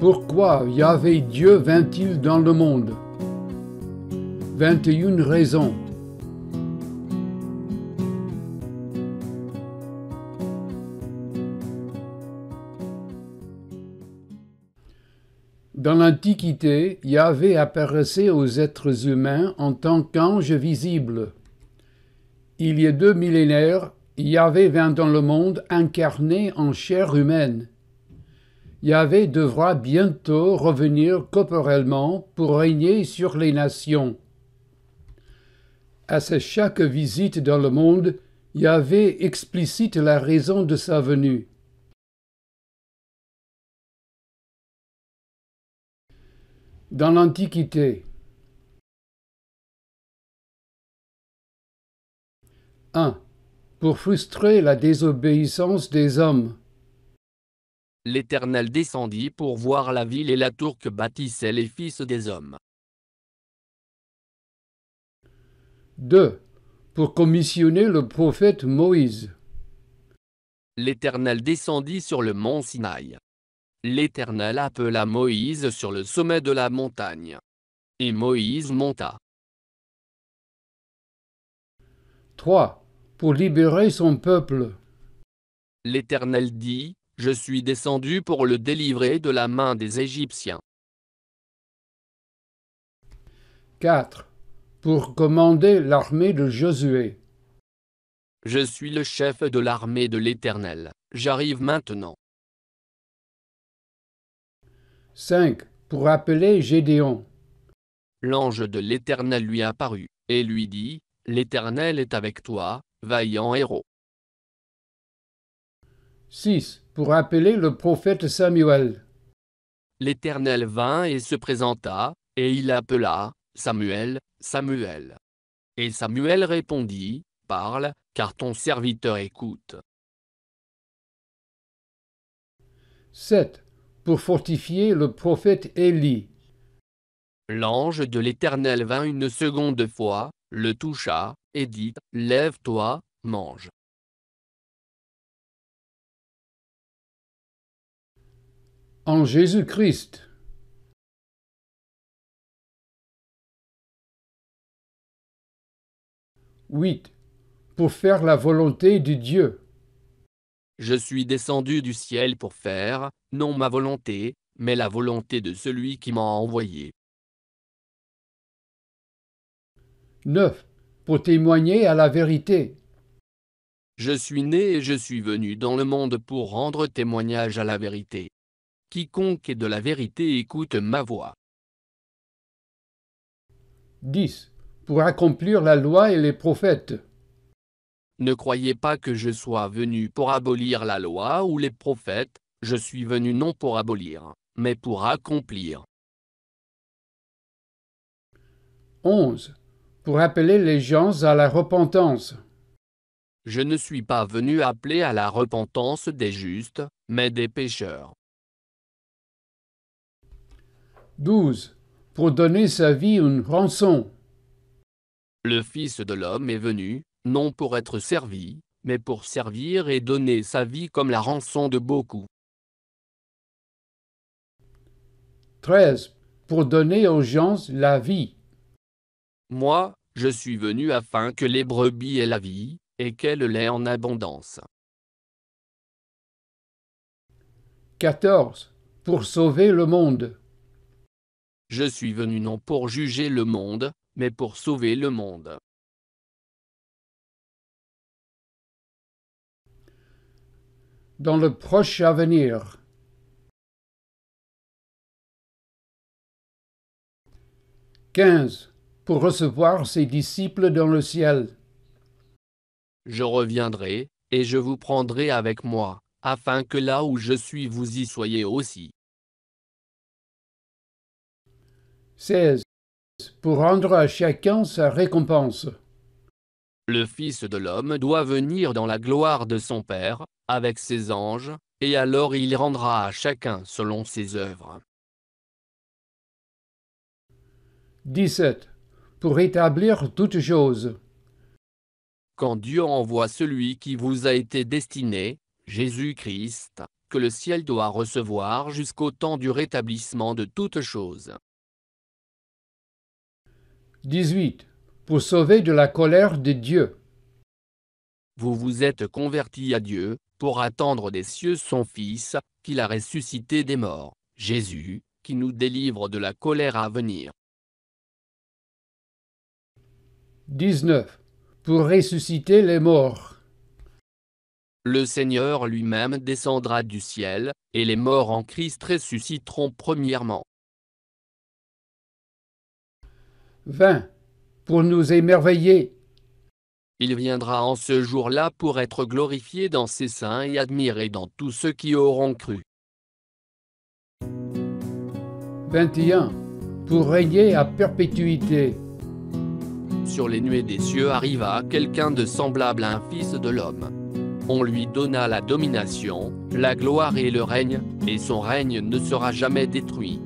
Pourquoi Yahvé Dieu vint-il dans le monde 21 raisons. Dans l'Antiquité, Yahvé apparaissait aux êtres humains en tant qu'ange visible. Il y a deux millénaires, Yahvé vint dans le monde incarné en chair humaine. Yahvé devra bientôt revenir corporellement pour régner sur les nations. À chaque visite dans le monde, Yahvé explicite la raison de sa venue. Dans l'Antiquité 1. Pour frustrer la désobéissance des hommes l'Éternel descendit pour voir la ville et la tour que bâtissaient les fils des hommes. 2. Pour commissionner le prophète Moïse. L'Éternel descendit sur le mont Sinaï. L'Éternel appela Moïse sur le sommet de la montagne. Et Moïse monta. 3. Pour libérer son peuple. L'Éternel dit, je suis descendu pour le délivrer de la main des Égyptiens. 4. Pour commander l'armée de Josué. Je suis le chef de l'armée de l'Éternel. J'arrive maintenant. 5. Pour appeler Gédéon. L'ange de l'Éternel lui apparut et lui dit, L'Éternel est avec toi, vaillant héros. 6 pour appeler le prophète Samuel. L'Éternel vint et se présenta, et il appela, Samuel, Samuel. Et Samuel répondit, Parle, car ton serviteur écoute. 7. Pour fortifier le prophète Élie. L'ange de l'Éternel vint une seconde fois, le toucha, et dit, Lève-toi, mange. en Jésus-Christ. Pour faire la volonté de Dieu. Je suis descendu du ciel pour faire, non ma volonté, mais la volonté de celui qui m'a envoyé. 9. Pour témoigner à la vérité. Je suis né et je suis venu dans le monde pour rendre témoignage à la vérité. Quiconque est de la vérité écoute ma voix. 10. Pour accomplir la loi et les prophètes. Ne croyez pas que je sois venu pour abolir la loi ou les prophètes, je suis venu non pour abolir, mais pour accomplir. 11. Pour appeler les gens à la repentance. Je ne suis pas venu appeler à la repentance des justes, mais des pécheurs. 12. Pour donner sa vie une rançon. Le Fils de l'homme est venu, non pour être servi, mais pour servir et donner sa vie comme la rançon de beaucoup. 13. Pour donner aux gens la vie. Moi, je suis venu afin que les brebis aient la vie, et qu'elle l'ait en abondance. 14. Pour sauver le monde. Je suis venu non pour juger le monde, mais pour sauver le monde. Dans le proche avenir. « 15. Pour recevoir ses disciples dans le ciel. Je reviendrai, et je vous prendrai avec moi, afin que là où je suis vous y soyez aussi. 16. Pour rendre à chacun sa récompense. Le Fils de l'homme doit venir dans la gloire de son Père, avec ses anges, et alors il rendra à chacun selon ses œuvres. 17. Pour rétablir toutes choses. Quand Dieu envoie celui qui vous a été destiné, Jésus-Christ, que le ciel doit recevoir jusqu'au temps du rétablissement de toutes choses. 18. Pour sauver de la colère de Dieu. Vous vous êtes convertis à Dieu, pour attendre des cieux son Fils, qu'il a ressuscité des morts, Jésus, qui nous délivre de la colère à venir. 19. Pour ressusciter les morts. Le Seigneur lui-même descendra du ciel, et les morts en Christ ressusciteront premièrement. 20. pour nous émerveiller. Il viendra en ce jour-là pour être glorifié dans ses saints et admiré dans tous ceux qui auront cru. 21. Pour régner à perpétuité. Sur les nuées des cieux arriva quelqu'un de semblable à un fils de l'homme. On lui donna la domination, la gloire et le règne, et son règne ne sera jamais détruit.